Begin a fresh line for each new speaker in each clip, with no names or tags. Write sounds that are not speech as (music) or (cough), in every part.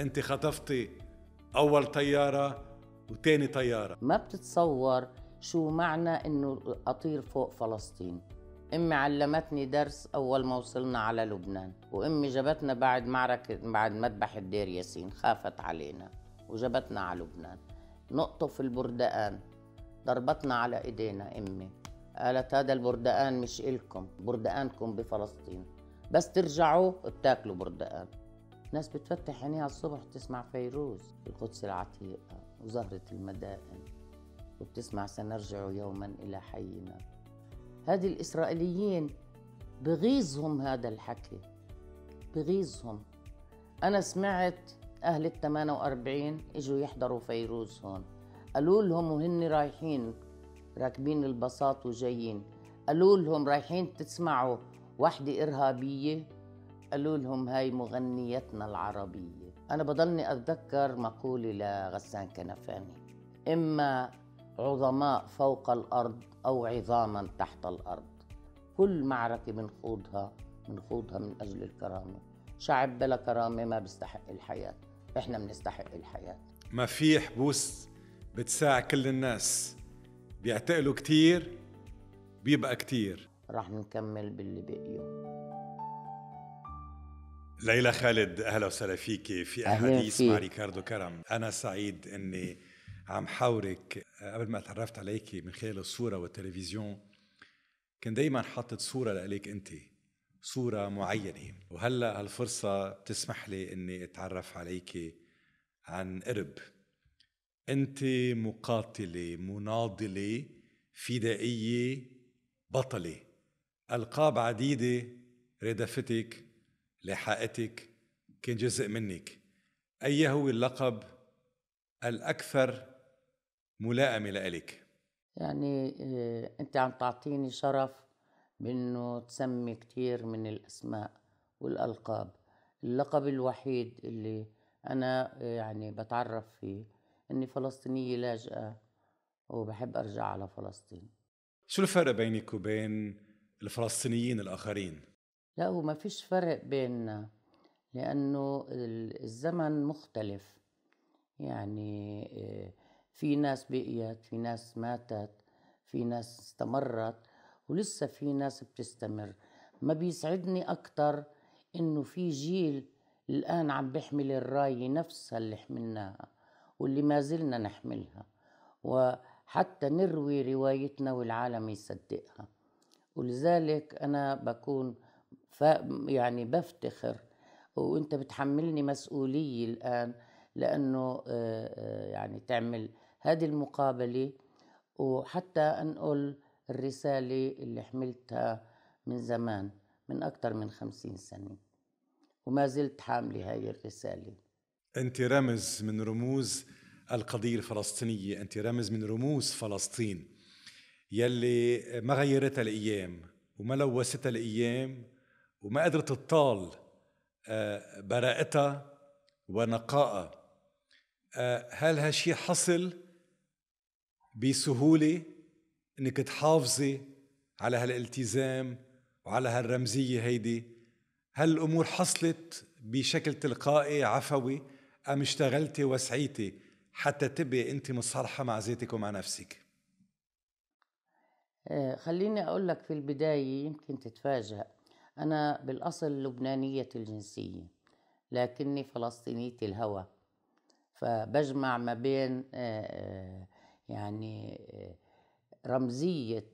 انت خطفتي اول طياره وتاني طياره ما بتتصور شو معنى انه اطير فوق فلسطين امي علمتني درس اول ما وصلنا على لبنان وامي جابتنا بعد معركه بعد مذبح الدير ياسين خافت علينا وجابتنا على لبنان نقطف البردقان ضربتنا على ايدينا امي قالت هذا البردقان مش إلكم بردقانكم بفلسطين بس ترجعوا بتاكلوا بردقان ناس بتفتح عينيها الصبح تسمع فيروز القدس العتيقة وزهرة المدائن وبتسمع سنرجع يوما إلى حينا هذه الإسرائيليين بغيظهم هذا الحكي بغيظهم أنا سمعت أهل ال 48 إجوا يحضروا فيروز هون قالوا لهم وهن رايحين راكبين البساط وجايين قالوا لهم رايحين تسمعوا وحدة إرهابية قالوا لهم هاي مغنيتنا العربية أنا بضلني أتذكر مقولة لغسان كنفاني إما عظماء فوق الأرض أو عظاما تحت الأرض كل معركة بنخوضها بنخوضها من أجل الكرامة شعب بلا كرامة ما بيستحق الحياة إحنا بنستحق الحياة
ما في حبوس بتساع كل الناس بيعتقلوا كتير بيبقى كتير رح نكمل باللي بقيه ليلى خالد اهلا وسهلا فيك في احاديث مع ريكاردو كرم انا سعيد اني عم حاورك قبل ما تعرفت عليك من خلال الصوره والتلفزيون كان دائما حاطط صوره لك انت صوره معينه وهلا هالفرصه بتسمح لي اني اتعرف عليك عن قرب انت مقاتله مناضله فدائيه بطله القاب عديده رادفتك لحقتك كان جزء منك أي هو اللقب الأكثر ملائمة لإلك؟
يعني آه، أنت عم تعطيني شرف بأنه تسمي كثير من الأسماء والألقاب اللقب الوحيد اللي أنا آه، يعني بتعرف فيه أني فلسطينية لاجئة
وبحب أرجع على فلسطين شو الفرق بينك وبين الفلسطينيين الآخرين؟
لا هو ما فيش فرق بيننا لأنه الزمن مختلف يعني آه، في ناس بقيت في ناس ماتت في ناس استمرت ولسه في ناس بتستمر ما بيسعدني أكتر إنه في جيل الآن عم بيحمل الراية نفسها اللي حملناها واللي ما زلنا نحملها وحتى نروي روايتنا والعالم يصدقها ولذلك أنا بكون فيعني بفتخر وانت بتحملني مسؤولية الآن لأنه آه، آه، يعني تعمل هذه المقابلة وحتى أنقل الرسالة اللي حملتها من زمان من أكثر من خمسين سنة وما زلت حاملة هاي الرسالة
أنت رمز من رموز القضية الفلسطينية أنت رمز من رموز فلسطين يلي ما غيرتها الأيام وما لوثتها الأيام وما قدرت تطال آه، براءتها ونقائها آه، هل هالشي حصل بسهولة انك تحافظي على هالالتزام وعلى هالرمزية هيدي هل الأمور حصلت بشكل تلقائي عفوي أم اشتغلتي وسعيتي حتى تبقي أنت مصالحة مع ذاتك ومع نفسك
آه، خليني أقول لك في البداية يمكن تتفاجأ أنا بالأصل لبنانية الجنسية لكني فلسطينية الهوى فبجمع ما بين آه، آه، يعني آه، رمزية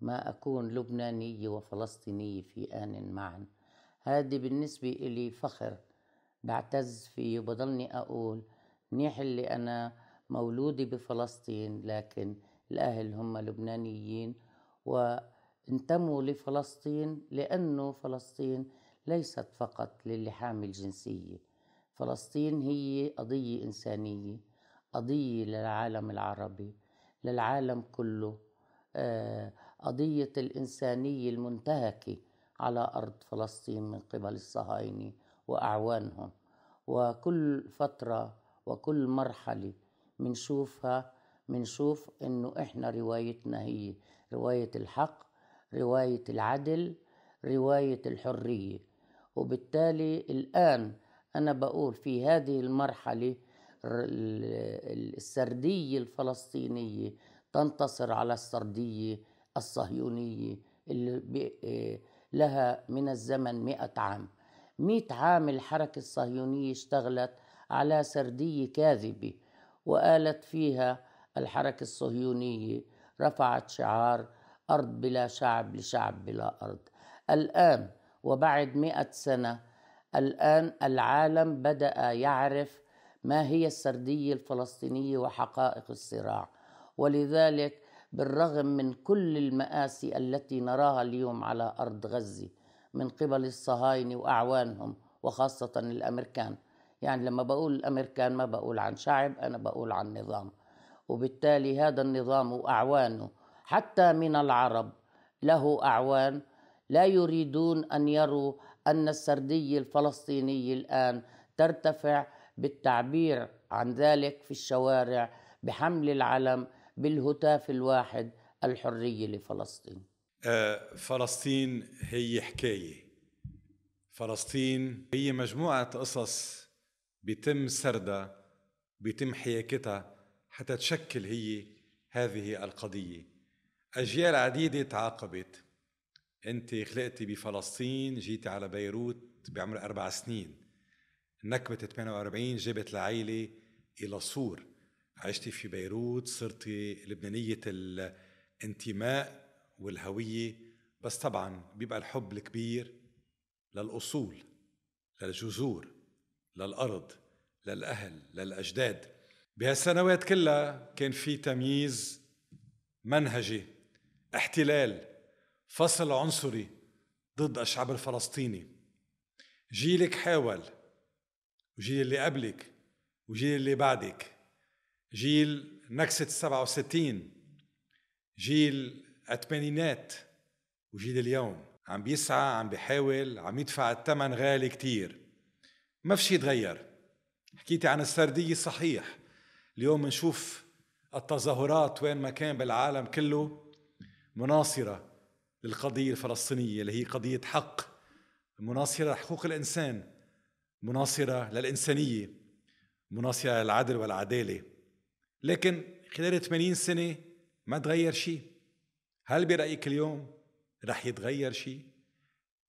ما أكون لبنانية وفلسطينية في آن معا هذه بالنسبة إلي فخر بعتز فيه وبضلني أقول منيح اللي أنا مولودة بفلسطين لكن الأهل هم لبنانيين و انتموا لفلسطين لأنه فلسطين ليست فقط للحام الجنسية فلسطين هي قضية إنسانية قضية للعالم العربي للعالم كله آه، قضية الإنسانية المنتهكة على أرض فلسطين من قبل الصهاينة وأعوانهم وكل فترة وكل مرحلة منشوفها منشوف إنه إحنا روايتنا هي رواية الحق رواية العدل رواية الحرية وبالتالي الآن أنا بقول في هذه المرحلة السردية الفلسطينية تنتصر على السردية الصهيونية اللي آه، لها من الزمن مئة عام مئة عام الحركة الصهيونية اشتغلت على سردية كاذبة وقالت فيها الحركة الصهيونية رفعت شعار أرض بلا شعب لشعب بلا أرض الآن وبعد مئة سنة الآن العالم بدأ يعرف ما هي السردية الفلسطينية وحقائق الصراع ولذلك بالرغم من كل المآسي التي نراها اليوم على أرض غزة من قبل الصهاينة وأعوانهم وخاصة الأمريكان يعني لما بقول الأمريكان ما بقول عن شعب أنا بقول عن نظام وبالتالي هذا النظام وأعوانه حتى من العرب له اعوان لا يريدون ان يروا ان السرديه الفلسطينيه الان ترتفع بالتعبير عن ذلك في الشوارع بحمل العلم بالهتاف الواحد الحريه لفلسطين
آه، فلسطين هي حكايه فلسطين هي مجموعه قصص بيتم سردها بيتم حياكتها حتى تشكل هي هذه القضيه أجيال عديدة تعاقبت أنت خلقتي بفلسطين جيتي على بيروت بعمر أربع سنين نكبة 48 جابت العيلة إلى صور عشتي في بيروت صرتي لبنانية الانتماء والهوية بس طبعا بيبقى الحب الكبير للأصول للجذور للأرض للأهل للأجداد بهالسنوات كلها كان في تمييز منهجي احتلال فصل عنصري ضد الشعب الفلسطيني جيلك حاول وجيل اللي قبلك وجيل اللي بعدك جيل نكسة 67 جيل الثمانينات وجيل اليوم عم بيسعى عم بيحاول عم يدفع الثمن غالي كتير ما في شي تغير حكيتي عن السردية صحيح اليوم نشوف التظاهرات وين ما كان بالعالم كله مناصره للقضيه الفلسطينيه اللي هي قضيه حق مناصره لحقوق الانسان مناصره للانسانيه مناصره للعدل والعداله لكن خلال 80 سنه ما تغير شيء هل برايك اليوم رح يتغير شيء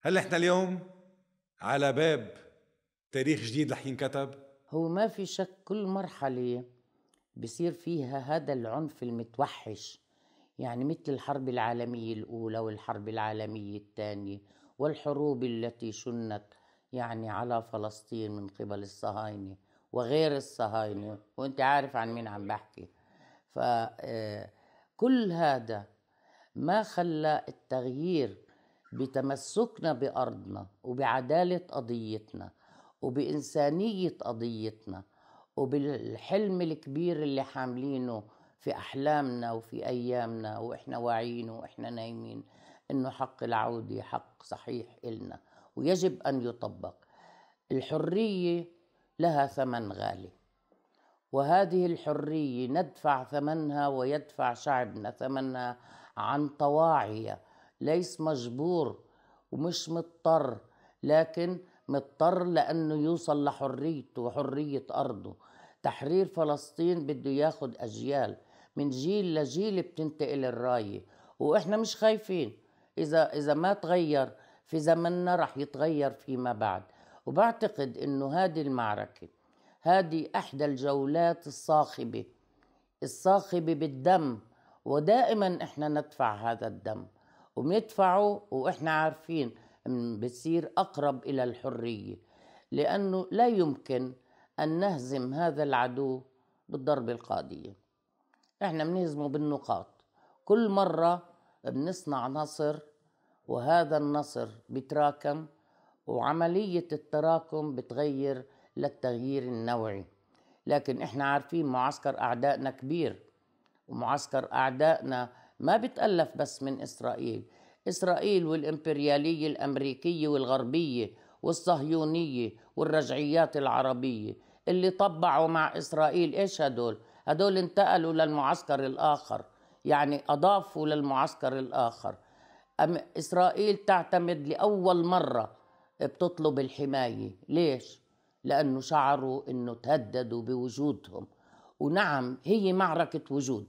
هل نحن اليوم على باب تاريخ جديد رح ينكتب هو
ما في شك كل مرحله بصير فيها هذا العنف المتوحش يعني مثل الحرب العالمية الأولى والحرب العالمية الثانية والحروب التي شنت يعني على فلسطين من قبل الصهاينة وغير الصهاينة وانت عارف عن مين عم بحكي فكل آه، هذا ما خلى التغيير بتمسكنا بأرضنا وبعدالة قضيتنا وبإنسانية قضيتنا وبالحلم الكبير اللي حاملينه في أحلامنا وفي أيامنا وإحنا واعيين وإحنا نايمين إنه حق العودة حق صحيح إلنا ويجب أن يطبق الحرية لها ثمن غالي وهذه الحرية ندفع ثمنها ويدفع شعبنا ثمنها عن طواعية ليس مجبور ومش مضطر لكن مضطر لأنه يوصل لحريته وحرية أرضه تحرير فلسطين بده ياخد أجيال من جيل لجيل بتنتقل الرايه واحنا مش خايفين اذا اذا ما تغير في زمننا رح يتغير فيما بعد وبعتقد انه هذه المعركه هذه احدى الجولات الصاخبه الصاخبه بالدم ودائما احنا ندفع هذا الدم وبندفعه واحنا عارفين بصير اقرب الى الحريه لانه لا يمكن ان نهزم هذا العدو بالضرب القاضيه احنا بنهزمه بالنقاط كل مرة بنصنع نصر وهذا النصر بيتراكم وعملية التراكم بتغير للتغيير النوعي لكن احنا عارفين معسكر أعدائنا كبير ومعسكر أعدائنا ما بيتألف بس من إسرائيل إسرائيل والإمبريالية الأمريكية والغربية والصهيونية والرجعيات العربية اللي طبعوا مع إسرائيل إيش هدول؟ هدول انتقلوا للمعسكر الآخر يعني أضافوا للمعسكر الآخر أم إسرائيل تعتمد لأول مرة بتطلب الحماية ليش؟ لأنه شعروا أنه تهددوا بوجودهم ونعم هي معركة وجود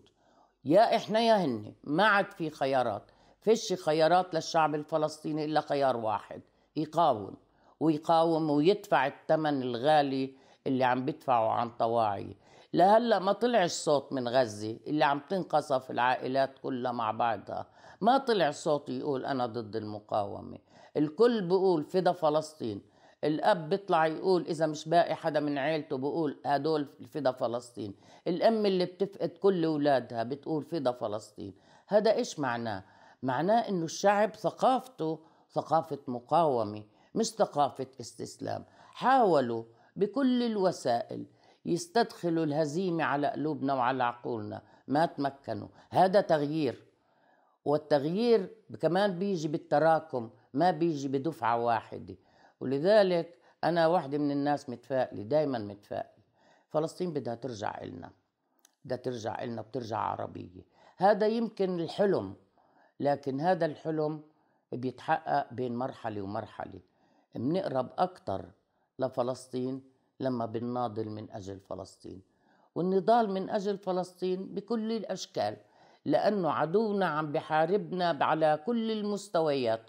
يا إحنا يا هن ما عاد في خيارات فيش خيارات للشعب الفلسطيني إلا خيار واحد يقاوم ويقاوم ويدفع الثمن الغالي اللي عم بيدفعه عن طواعيه لهلا ما طلعش صوت من غزة اللي عم تنقصف العائلات كلها مع بعضها ما طلع صوت يقول أنا ضد المقاومة الكل بقول فدا فلسطين الأب بيطلع يقول إذا مش باقي حدا من عيلته بقول هدول فدا فلسطين الأم اللي بتفقد كل أولادها بتقول فدا فلسطين هذا إيش معناه؟ معناه إنه الشعب ثقافته ثقافة مقاومة مش ثقافة استسلام حاولوا بكل الوسائل يستدخلوا الهزيمة على قلوبنا وعلى عقولنا ما تمكنوا هذا تغيير والتغيير كمان بيجي بالتراكم ما بيجي بدفعة واحدة ولذلك أنا واحدة من الناس متفائلة دايما متفائلة فلسطين بدها ترجع إلنا بدها ترجع إلنا بترجع عربية هذا يمكن الحلم لكن هذا الحلم بيتحقق بين مرحلة ومرحلة بنقرب أكتر لفلسطين لما بنناضل من أجل فلسطين والنضال من أجل فلسطين بكل الأشكال لأنه عدونا عم بحاربنا على كل المستويات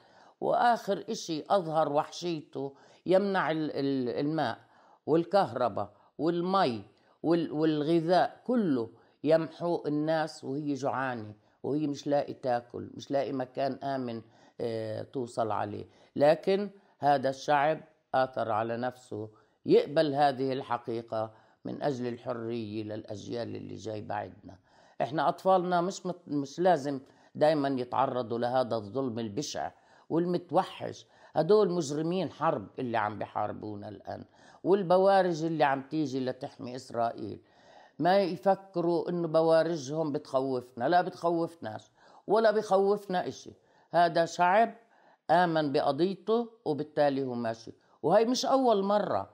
وآخر إشي أظهر وحشيته يمنع الماء والكهرباء والمي والغذاء كله يمحو الناس وهي جوعانه وهي مش لاقي تاكل مش لاقي مكان آمن آه، توصل عليه لكن هذا الشعب آثر على نفسه يقبل هذه الحقيقة من أجل الحرية للأجيال اللي جاي بعدنا إحنا أطفالنا مش, مت... مش لازم دايما يتعرضوا لهذا الظلم البشع والمتوحش هدول مجرمين حرب اللي عم بحاربونا الآن والبوارج اللي عم تيجي لتحمي إسرائيل ما يفكروا انه بوارجهم بتخوفنا لا بتخوفناش ولا بخوفنا اشي هذا شعب آمن بقضيته وبالتالي هو ماشي وهي مش أول مرة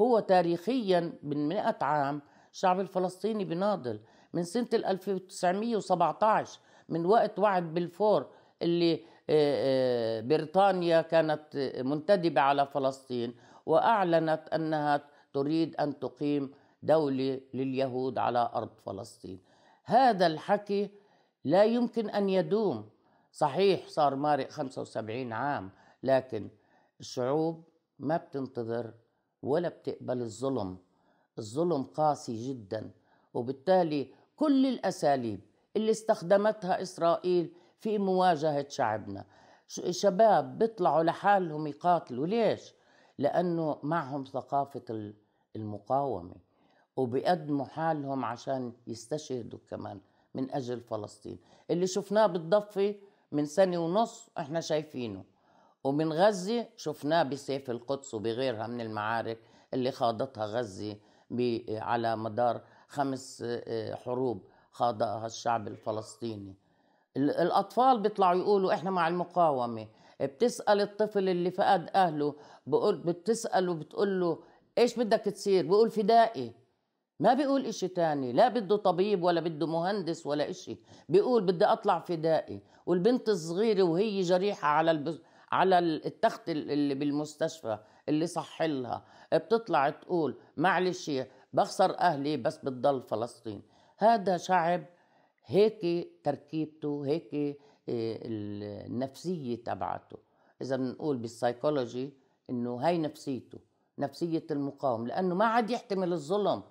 هو تاريخيا من 100 عام الشعب الفلسطيني بناضل من سنة 1917 من وقت وعد بالفور اللي آه، آه، بريطانيا كانت منتدبة على فلسطين وأعلنت أنها تريد أن تقيم دولة لليهود على أرض فلسطين هذا الحكي لا يمكن أن يدوم صحيح صار مارق 75 عام لكن الشعوب ما بتنتظر ولا بتقبل الظلم الظلم قاسي جدا وبالتالي كل الأساليب اللي استخدمتها إسرائيل في مواجهة شعبنا شباب بيطلعوا لحالهم يقاتلوا ليش؟ لأنه معهم ثقافة المقاومة وبيقدموا حالهم عشان يستشهدوا كمان من أجل فلسطين اللي شفناه بالضفة من سنة ونص احنا شايفينه ومن غزة شفناه بسيف القدس وبغيرها من المعارك اللي خاضتها غزة على مدار خمس آه، حروب خاضها الشعب الفلسطيني الأطفال بيطلعوا يقولوا إحنا مع المقاومة بتسأل الطفل اللي فقد أهله بقول بتسأله بتقول له إيش بدك تصير بقول فدائي ما بيقول إشي تاني لا بده طبيب ولا بده مهندس ولا إشي بيقول بدي أطلع فدائي والبنت الصغيرة وهي جريحة على على التخت اللي بالمستشفى اللي صح لها بتطلع تقول معلش بخسر اهلي بس بتضل فلسطين هذا شعب هيك تركيبته هيك آه، النفسيه تبعته اذا بنقول بالسايكولوجي انه هاي نفسيته نفسيه المقاوم لانه ما عاد يحتمل الظلم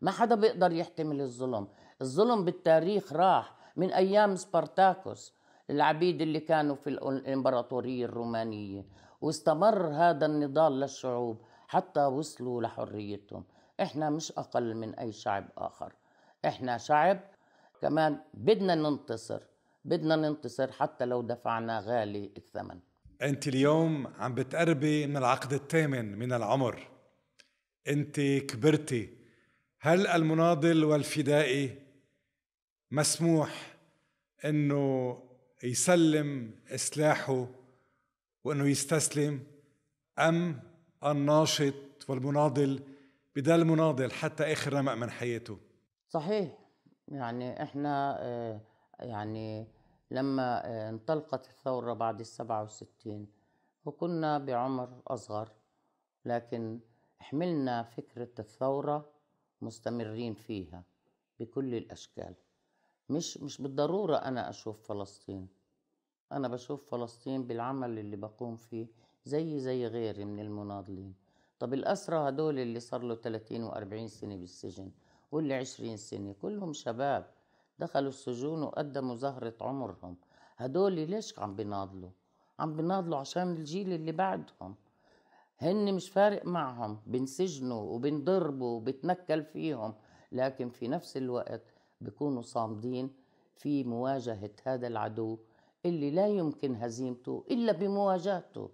ما حدا بيقدر يحتمل الظلم الظلم بالتاريخ راح من ايام سبارتاكوس العبيد اللي كانوا في الإمبراطورية الرومانية واستمر هذا النضال للشعوب حتى وصلوا لحريتهم احنا مش أقل من أي شعب آخر احنا شعب كمان بدنا ننتصر بدنا ننتصر حتى لو دفعنا غالي الثمن
انت اليوم عم بتقربي من العقد الثامن من العمر انت كبرتي هل المناضل والفدائي مسموح انه يسلم سلاحه وانه يستسلم ام الناشط والمناضل بدل مناضل حتى اخر رمق من حياته
صحيح يعني احنا آه، يعني لما آه، انطلقت الثورة بعد السبعة وستين وكنا بعمر أصغر لكن حملنا فكرة الثورة مستمرين فيها بكل الأشكال مش مش بالضرورة أنا أشوف فلسطين أنا بشوف فلسطين بالعمل اللي بقوم فيه زي زي غيري من المناضلين طب الأسرى هدول اللي صار له 30 و40 سنة بالسجن واللي 20 سنة كلهم شباب دخلوا السجون وقدموا زهرة عمرهم هدول ليش عم بيناضلوا عم بيناضلوا عشان الجيل اللي بعدهم هن مش فارق معهم بنسجنوا وبنضربوا وبتنكل فيهم لكن في نفس الوقت بيكونوا صامدين في مواجهة هذا العدو اللي لا يمكن هزيمته إلا بمواجهته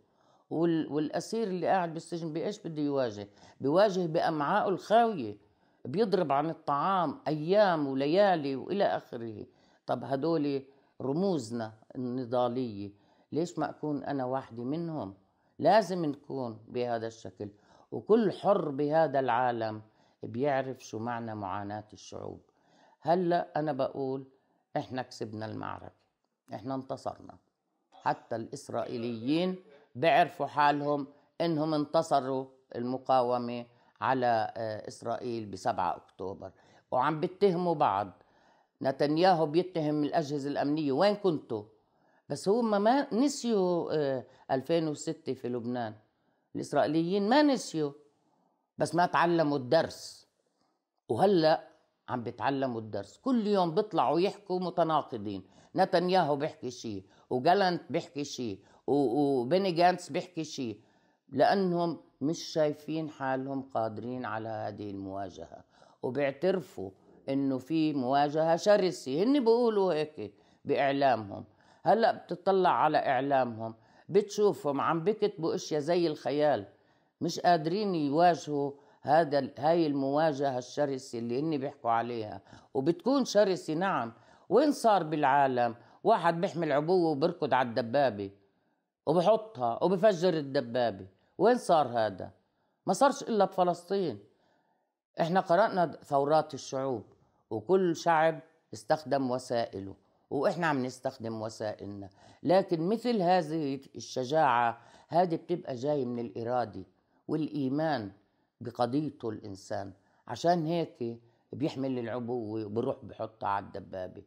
والأسير اللي قاعد بالسجن بإيش بده يواجه بيواجه بأمعائه الخاوية بيضرب عن الطعام أيام وليالي وإلى آخره طب هدول رموزنا النضالية ليش ما أكون أنا واحدة منهم لازم نكون بهذا الشكل وكل حر بهذا العالم بيعرف شو معنى معاناة الشعوب هلا انا بقول احنا كسبنا المعركه احنا انتصرنا حتى الاسرائيليين بيعرفوا حالهم انهم انتصروا المقاومه على آه، اسرائيل ب 7 اكتوبر وعم بيتهموا بعض نتنياهو بيتهم الاجهزه الامنيه وين كنتوا بس هم ما نسيوا 2006 آه، في لبنان الاسرائيليين ما نسيوا بس ما تعلموا الدرس وهلا عم بيتعلموا الدرس كل يوم بيطلعوا يحكوا متناقضين نتنياهو بيحكي شيء وجالنت بيحكي شيء وبيني جانتس بيحكي شيء لأنهم مش شايفين حالهم قادرين على هذه المواجهة وبيعترفوا إنه في مواجهة شرسة هن بيقولوا هيك بإعلامهم هلأ بتطلع على إعلامهم بتشوفهم عم بكتبوا اشياء زي الخيال مش قادرين يواجهوا هذا هاي المواجهة الشرسة اللي هن بيحكوا عليها وبتكون شرسة نعم وين صار بالعالم واحد بيحمل عبوة وبركض على الدبابة وبحطها وبفجر الدبابة وين صار هذا ما صارش إلا بفلسطين احنا قرأنا ثورات الشعوب وكل شعب استخدم وسائله واحنا عم نستخدم وسائلنا لكن مثل هذه الشجاعة هذه بتبقى جاي من الإرادة والإيمان بقضيته الإنسان عشان هيك بيحمل العبوة وبروح بحطها على الدبابة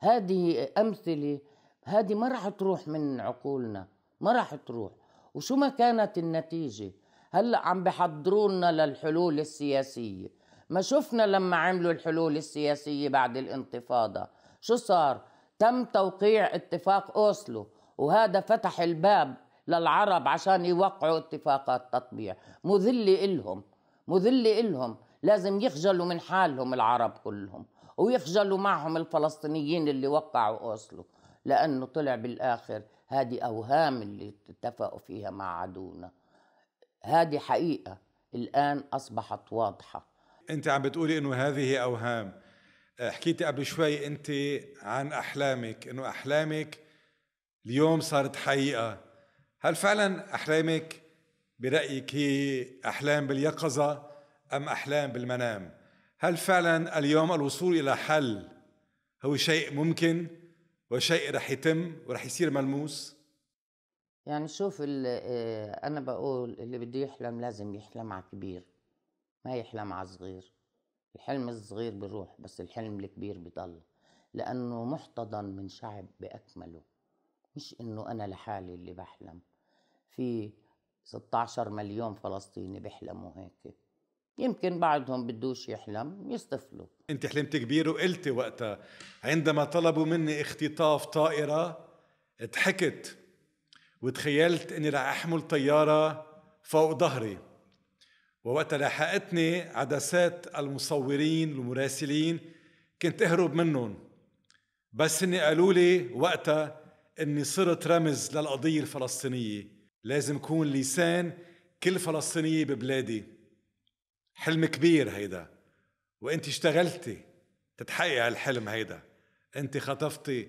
هذه أمثلة هذه ما راح تروح من عقولنا ما راح تروح وشو ما كانت النتيجة هلا عم بحضرونا للحلول السياسية ما شفنا لما عملوا الحلول السياسية بعد الانتفاضة شو صار تم توقيع اتفاق أوسلو وهذا فتح الباب للعرب عشان يوقعوا اتفاقات تطبيع مذلة إلهم مذل إلهم لازم يخجلوا من حالهم العرب كلهم ويخجلوا معهم الفلسطينيين اللي وقعوا أوسلو لأنه طلع بالآخر هذه أوهام اللي اتفقوا فيها مع عدونا هذه حقيقة الآن أصبحت واضحة
أنت عم بتقولي أنه هذه أوهام حكيتي قبل شوي أنت عن أحلامك أنه أحلامك اليوم صارت حقيقة هل فعلا أحلامك برأيك هي أحلام باليقظة أم أحلام بالمنام هل فعلا اليوم الوصول إلى حل هو شيء ممكن وشيء رح يتم ورح يصير ملموس
يعني شوف آه، أنا بقول اللي بده يحلم لازم يحلم على كبير ما يحلم على صغير الحلم الصغير بروح بس الحلم الكبير بضل لأنه محتضن من شعب بأكمله مش إنه أنا لحالي اللي بحلم في 16 مليون فلسطيني بيحلموا هيك يمكن بعضهم بدوش
يحلم يستفلوا انت حلمت كبير وقلتي وقتها عندما طلبوا مني اختطاف طائرة ضحكت وتخيلت اني رح احمل طيارة فوق ظهري ووقتها لحقتني عدسات المصورين المراسلين كنت اهرب منهم بس اني قالوا لي وقتها اني صرت رمز للقضية الفلسطينية لازم كون لسان كل فلسطينية ببلادي حلم كبير هيدا وانت اشتغلتي تتحقق هالحلم هيدا انت خطفتي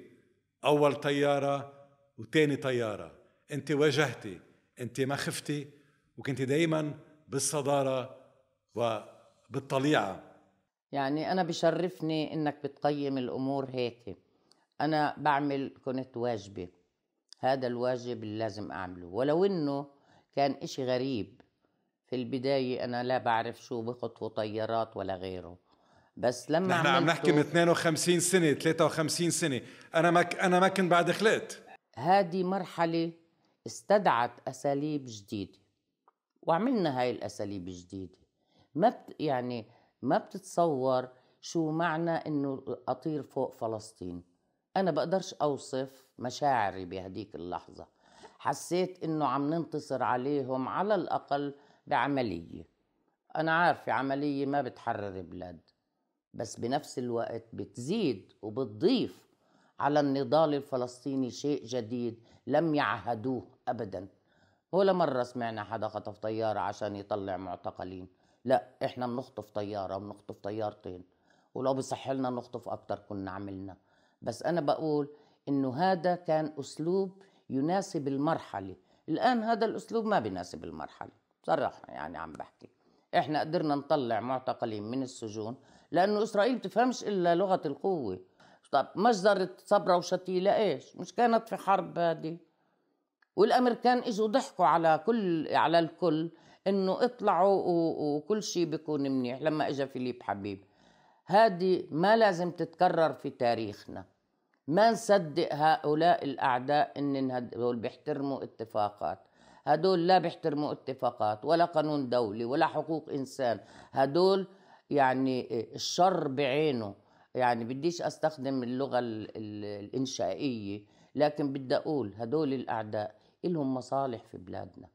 اول طيارة وتاني طيارة انت واجهتي انت ما خفتي وكنت دايما بالصدارة وبالطليعة
يعني أنا بشرفني إنك بتقيم الأمور هيك أنا بعمل كنت واجبي هذا الواجب اللي لازم أعمله ولو إنه كان إشي غريب في البداية أنا لا بعرف شو بخطفوا طيارات ولا غيره
بس لما نحن عم نحكي من 52 سنة 53 سنة أنا ما أنا ما كنت بعد خلقت
هذه مرحلة استدعت أساليب جديدة وعملنا هاي الأساليب الجديدة ما بت... يعني ما بتتصور شو معنى إنه أطير فوق فلسطين انا بقدرش اوصف مشاعري بهديك اللحظه حسيت انه عم ننتصر عليهم على الاقل بعمليه انا عارفه عمليه ما بتحرر بلاد بس بنفس الوقت بتزيد وبتضيف على النضال الفلسطيني شيء جديد لم يعهدوه ابدا ولا مره سمعنا حدا خطف طياره عشان يطلع معتقلين لا احنا بنخطف طياره وبنخطف طيارتين ولو بصح لنا نخطف اكتر كنا عملنا بس أنا بقول إنه هذا كان أسلوب يناسب المرحلة الآن هذا الأسلوب ما بيناسب المرحلة صراحة يعني عم بحكي إحنا قدرنا نطلع معتقلين من السجون لأنه إسرائيل بتفهمش إلا لغة القوة طب مجزرة صبرا وشتيلة إيش مش كانت في حرب هذه والامريكان اجوا ضحكوا على كل على الكل انه اطلعوا وكل شيء بيكون منيح لما اجى فيليب حبيب هذه ما لازم تتكرر في تاريخنا ما نصدق هؤلاء الأعداء إن هدول بيحترموا اتفاقات هدول لا بيحترموا اتفاقات ولا قانون دولي ولا حقوق إنسان هدول يعني الشر بعينه يعني بديش أستخدم اللغة الإنشائية لكن بدي أقول هدول الأعداء لهم مصالح في بلادنا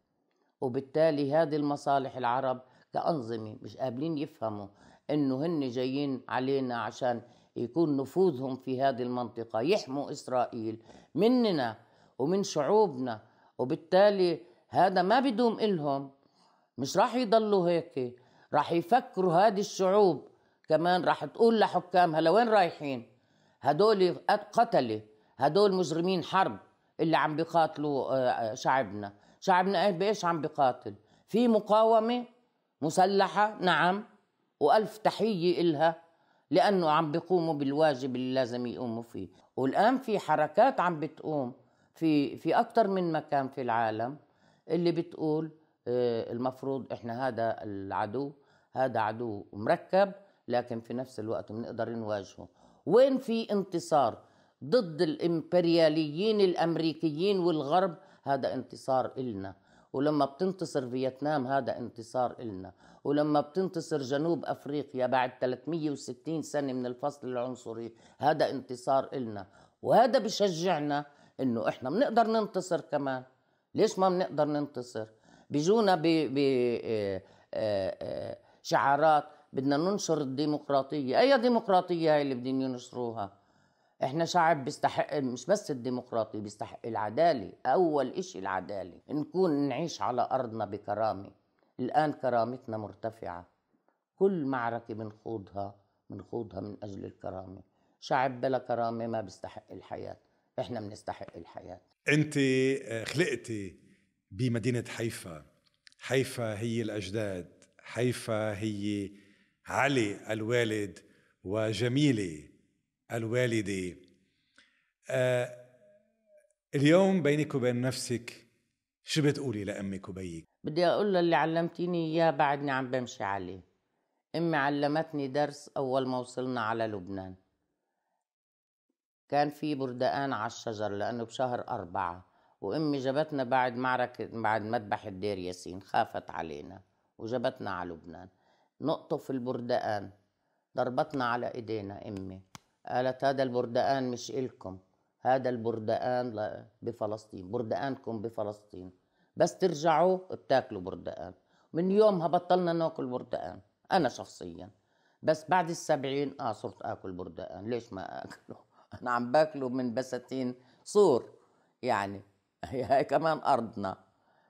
وبالتالي هذه المصالح العرب كأنظمة مش قابلين يفهموا إنه هن جايين علينا عشان يكون نفوذهم في هذه المنطقة يحموا إسرائيل مننا ومن شعوبنا وبالتالي هذا ما بدوم إلهم مش راح يضلوا هيك راح يفكروا هذه الشعوب كمان راح تقول لحكامها لوين رايحين هدول قتلة هدول مجرمين حرب اللي عم بيقاتلوا آه، آه، شعبنا شعبنا إيه؟ بإيش عم بيقاتل في مقاومة مسلحة نعم وألف تحية إلها لأنه عم بيقوموا بالواجب اللي لازم يقوموا فيه والآن في حركات عم بتقوم في في أكثر من مكان في العالم اللي بتقول آه، المفروض إحنا هذا العدو هذا عدو مركب لكن في نفس الوقت بنقدر نواجهه وين في انتصار ضد الإمبرياليين الأمريكيين والغرب هذا انتصار إلنا ولما بتنتصر فيتنام هذا انتصار إلنا ولما بتنتصر جنوب أفريقيا بعد 360 سنة من الفصل العنصري هذا انتصار إلنا وهذا بشجعنا انه احنا بنقدر ننتصر كمان ليش ما بنقدر ننتصر بيجونا ب آه، آه، آه، شعارات بدنا ننشر الديمقراطية أي ديمقراطية هاي اللي بدين ينشروها احنا شعب بيستحق مش بس الديمقراطي بيستحق العداله اول إشي العداله نكون نعيش على ارضنا بكرامه الان كرامتنا مرتفعه كل معركه بنخوضها
بنخوضها من اجل الكرامه
شعب بلا كرامه ما بيستحق الحياه احنا بنستحق الحياه
انت آه، خلقتي بمدينه حيفا حيفا هي الاجداد حيفا هي علي الوالد وجميله الوالدة آه، اليوم بينك وبين نفسك شو بتقولي لأمك وبيك؟
بدي أقول اللي علمتيني إياه بعدني عم بمشي عليه أمي علمتني درس أول ما وصلنا على لبنان كان في بردقان على الشجر لأنه بشهر أربعة وأمي جابتنا بعد معركة بعد مذبح الدير ياسين خافت علينا وجابتنا على لبنان نقطف البردقان ضربتنا على إيدينا أمي قالت هذا البردقان مش إلكم هذا البردقان بفلسطين بردقانكم بفلسطين بس ترجعوا بتاكلوا بردقان من يومها بطلنا ناكل بردقان أنا شخصيا بس بعد السبعين آه صرت آكل بردقان ليش ما آكله (laughs) أنا عم باكله من بساتين صور يعني (laughs) هي كمان أرضنا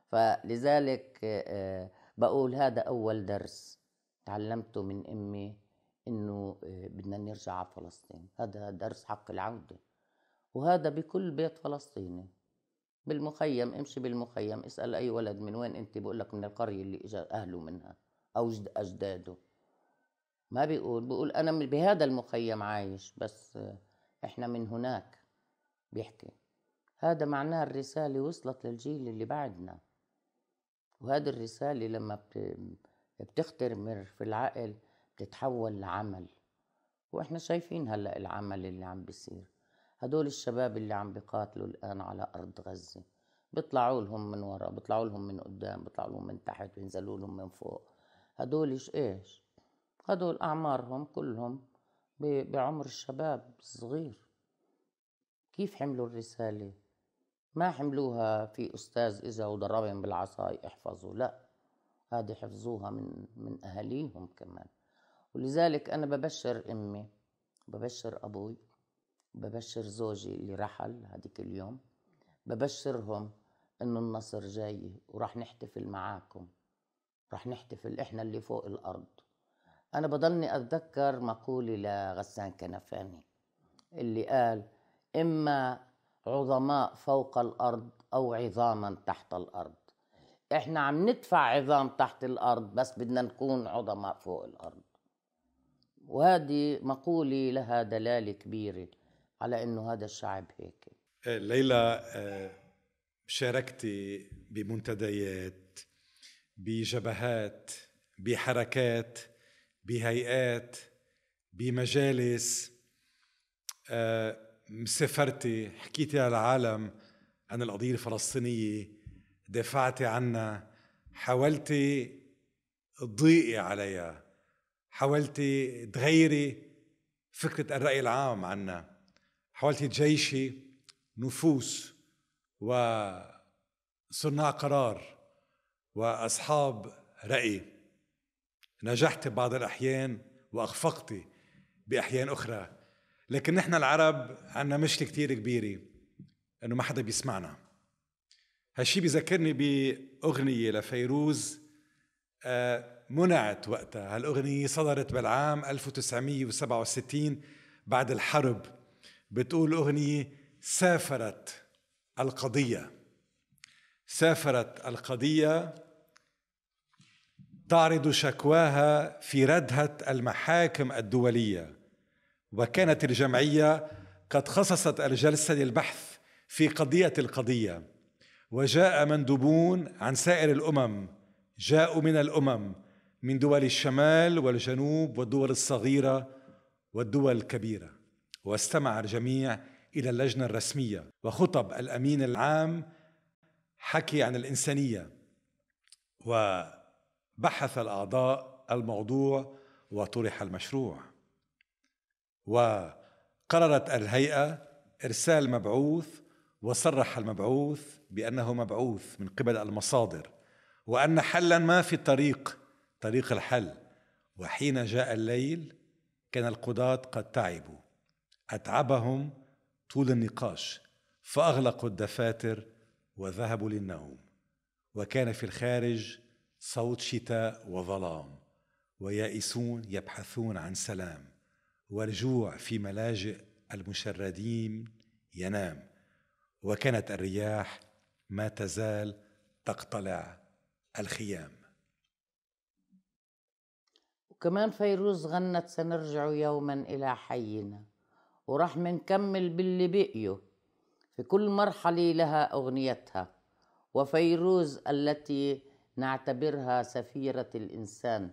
فلذلك آه، بقول هذا أول درس تعلمته من أمي انه آه، بدنا نرجع على فلسطين هذا درس حق العوده وهذا بكل بيت فلسطيني بالمخيم امشي بالمخيم اسال اي ولد من وين انت بقول لك من القريه اللي اجى اهله منها او اجداده ما بيقول بيقول انا بهذا المخيم عايش بس آه، احنا من هناك بيحكي هذا معناه الرسالة وصلت للجيل اللي بعدنا وهذه الرسالة لما بتخترمر في العقل تتحول لعمل واحنا شايفين هلا العمل اللي عم بيصير هدول الشباب اللي عم بيقاتلوا الان على ارض غزه بيطلعوا لهم من ورا بيطلعوا لهم من قدام بيطلعوا لهم من تحت بينزلوا لهم من فوق هدول ايش هدول اعمارهم كلهم بعمر الشباب الصغير كيف حملوا الرساله ما حملوها في استاذ اذا وضربهم بالعصا يحفظوا لا هذه حفظوها من من اهاليهم كمان ولذلك أنا ببشر أمي ببشر أبوي ببشر زوجي اللي رحل هذيك اليوم ببشرهم إنه النصر جاي وراح نحتفل معاكم راح نحتفل إحنا اللي فوق الأرض أنا بضلني أتذكر مقولة لغسان كنفاني اللي قال إما عظماء فوق الأرض أو عظاما تحت الأرض إحنا عم ندفع عظام تحت الأرض بس بدنا نكون عظماء فوق الأرض وهذه مقولة لها دلالة كبيرة على أنه هذا الشعب هيك
آه، ليلى آه، شاركتي بمنتديات بجبهات بحركات بهيئات بمجالس آه، سافرتي حكيتي على العالم عن القضية الفلسطينية دافعتي عنها حاولتي تضيقي عليها حاولتي تغيري فكرة الرأي العام عنا حاولتي تجيشي نفوس وصناع قرار وأصحاب رأي نجحت بعض الأحيان وأخفقت بأحيان أخرى لكن نحن العرب عندنا مشكلة كتير كبيرة إنه ما حدا بيسمعنا هالشي بيذكرني بأغنية لفيروز آه منعت وقتها هالأغنية صدرت بالعام 1967 بعد الحرب بتقول أغنية سافرت القضية سافرت القضية تعرض شكواها في ردهة المحاكم الدولية وكانت الجمعية قد خصصت الجلسة للبحث في قضية القضية وجاء مندوبون عن سائر الأمم جاءوا من الأمم من دول الشمال والجنوب والدول الصغيرة والدول الكبيرة واستمع الجميع إلى اللجنة الرسمية وخطب الأمين العام حكي عن الإنسانية وبحث الأعضاء الموضوع وطرح المشروع وقررت الهيئة إرسال مبعوث وصرح المبعوث بأنه مبعوث من قبل المصادر وأن حلا ما في الطريق طريق الحل وحين جاء الليل كان القضاة قد تعبوا أتعبهم طول النقاش فأغلقوا الدفاتر وذهبوا للنوم وكان في الخارج صوت شتاء وظلام ويائسون يبحثون عن سلام والجوع في ملاجئ المشردين ينام وكانت الرياح ما تزال تقتلع الخيام
وكمان فيروز غنت سنرجع يوما إلى حينا وراح منكمل باللي بقيه في كل مرحلة لها أغنيتها وفيروز التي نعتبرها سفيرة الإنسان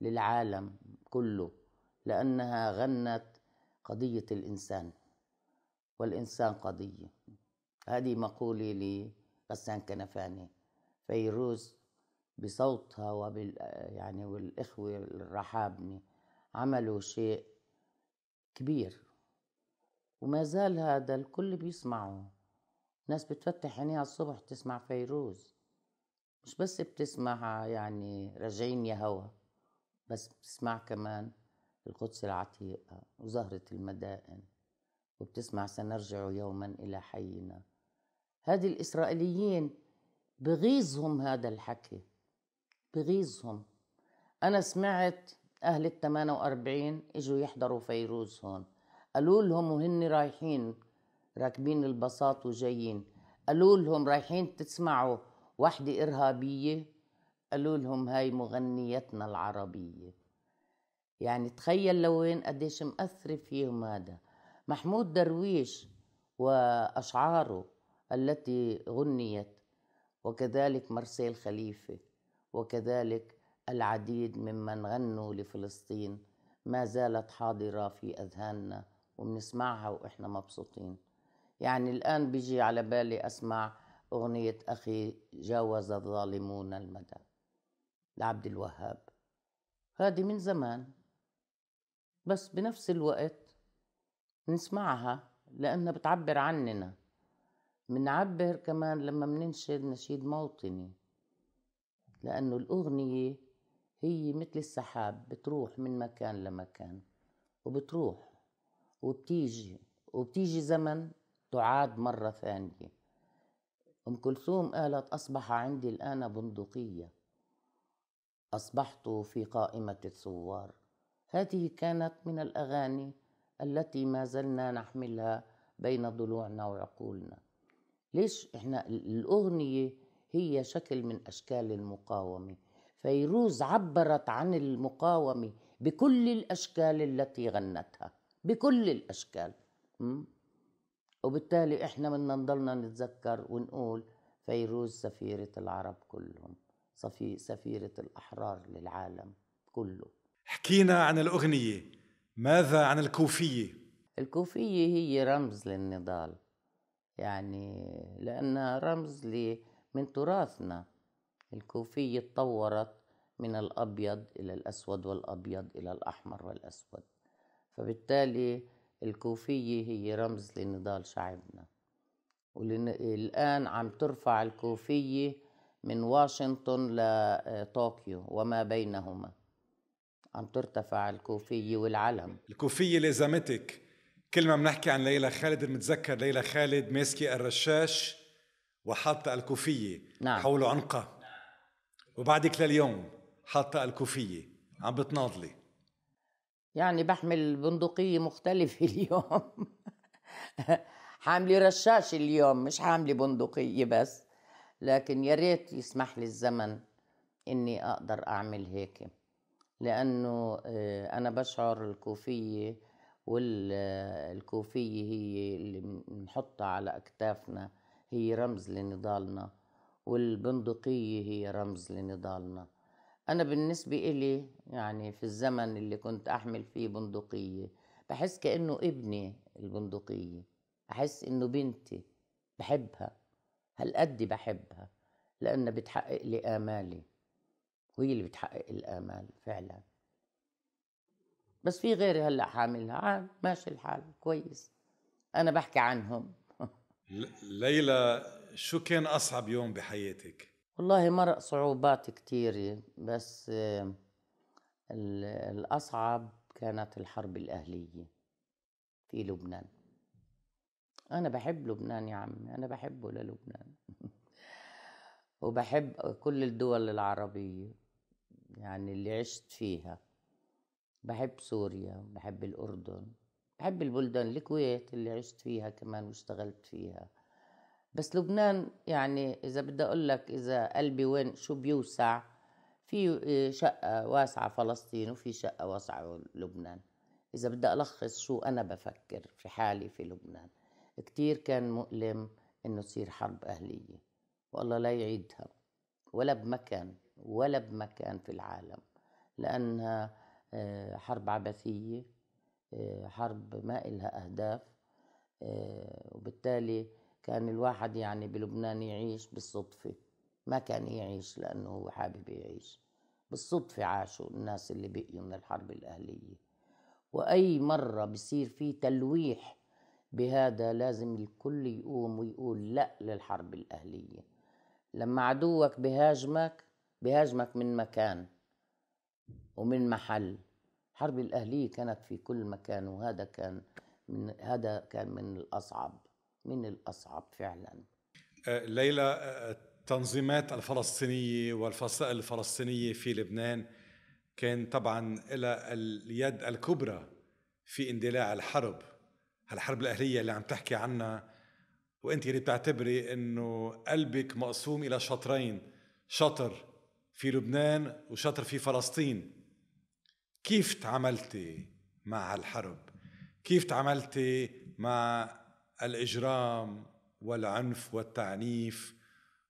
للعالم كله لأنها غنت قضية الإنسان والإنسان قضية هذه مقولة لغسان كنفاني فيروز بصوتها وبال يعني والإخوة الرحابنة عملوا شيء كبير وما زال هذا الكل بيسمعه ناس بتفتح عينيها الصبح تسمع فيروز مش بس بتسمع يعني راجعين يا هوا بس بتسمع كمان القدس العتيقة وزهرة المدائن وبتسمع سنرجع يوما إلى حينا هذه الإسرائيليين بغيظهم هذا الحكي بغيظهم أنا سمعت أهل ال 48 إجوا يحضروا فيروز هون قالوا لهم وهن رايحين راكبين البساط وجايين قالوا لهم رايحين تسمعوا وحدة إرهابية قالوا لهم هاي مغنيتنا العربية يعني تخيل لوين قديش مأثرة فيهم هذا محمود درويش وأشعاره التي غنيت وكذلك مرسيل خليفه وكذلك العديد ممن غنوا لفلسطين ما زالت حاضرة في أذهاننا وبنسمعها وإحنا مبسوطين يعني الآن بيجي على بالي أسمع أغنية أخي جاوز الظالمون المدى لعبد الوهاب هذه من زمان بس بنفس الوقت نسمعها لأنها بتعبر عننا منعبر كمان لما مننشد نشيد موطني لأنه الأغنية هي مثل السحاب بتروح من مكان لمكان وبتروح وبتيجي وبتيجي زمن تعاد مرة ثانية أم كلثوم قالت أصبح عندي الآن بندقية أصبحت في قائمة الثوار هذه كانت من الأغاني التي ما زلنا نحملها بين ضلوعنا وعقولنا ليش إحنا الأغنية هي شكل من أشكال المقاومة فيروز عبرت عن المقاومة بكل الأشكال التي غنتها بكل الأشكال وبالتالي إحنا بدنا نضلنا نتذكر ونقول فيروز سفيرة العرب كلهم صفي سفيرة الأحرار للعالم كله
حكينا عن الأغنية
ماذا عن الكوفية؟ الكوفية هي رمز للنضال يعني لأنها رمز لي من تراثنا الكوفية تطورت من الأبيض إلى الأسود والأبيض إلى الأحمر والأسود فبالتالي الكوفية هي رمز لنضال شعبنا والآن عم ترفع الكوفية من واشنطن لطوكيو آه، وما بينهما عم ترتفع الكوفية
والعلم الكوفية لزمتك كل ما بنحكي عن ليلى خالد بنتذكر ليلى خالد ماسكة الرشاش وحاطة الكوفية نعم. حوله عنقة وبعدك لليوم حاطة الكوفية عم بتناضلي يعني
بحمل بندقية مختلفة (laughs) اليوم حاملة رشاش اليوم مش حاملة بندقية بس لكن يا ريت يسمح لي الزمن إني أقدر أعمل هيك لأنه آه، أنا بشعر الكوفية والكوفية آه، هي اللي بنحطها على أكتافنا هي رمز لنضالنا والبندقية هي رمز لنضالنا أنا بالنسبة إلي يعني في الزمن اللي كنت أحمل فيه بندقية بحس كأنه ابني البندقية أحس إنه بنتي بحبها هالقد بحبها لأنها بتحقق لي آمالي وهي اللي بتحقق الآمال فعلا بس في غيري هلأ حاملها عام ماشي الحال كويس أنا بحكي عنهم
ليلى شو كان أصعب يوم بحياتك؟
والله مرق صعوبات كتيرة بس الأصعب كانت الحرب الأهلية في لبنان أنا بحب لبنان يا عمي أنا بحبه للبنان (laughs) وبحب كل الدول العربية يعني اللي عشت فيها بحب سوريا بحب الأردن بحب البلدان الكويت اللي عشت فيها كمان واشتغلت فيها بس لبنان يعني إذا بدي أقول لك إذا قلبي وين شو بيوسع في شقة واسعة فلسطين وفي شقة واسعة لبنان إذا بدي ألخص شو أنا بفكر في حالي في لبنان كتير كان مؤلم إنه تصير حرب أهلية والله لا يعيدها ولا بمكان ولا بمكان في العالم لأنها آه، حرب عبثية آه، حرب ما إلها أهداف آه، وبالتالي كان الواحد يعني بلبنان يعيش بالصدفة ما كان يعيش لأنه هو حابب يعيش بالصدفة عاشوا الناس اللي بقيوا من الحرب الأهلية وأي مرة بصير في تلويح بهذا لازم الكل يقوم ويقول لا للحرب الأهلية لما عدوك بهاجمك بهاجمك من مكان ومن محل الحرب الأهلية كانت في كل مكان وهذا كان من هذا كان من الأصعب من الأصعب
فعلا أه، ليلى التنظيمات أه، الفلسطينية والفصائل الفلسطينية في لبنان كان طبعا لها اليد الكبرى في اندلاع الحرب الحرب الأهلية اللي عم تحكي عنها وانت اللي بتعتبري انه قلبك مقسوم الى شطرين شطر في لبنان وشطر في فلسطين كيف تعاملتي مع هالحرب كيف تعاملتي مع الإجرام والعنف والتعنيف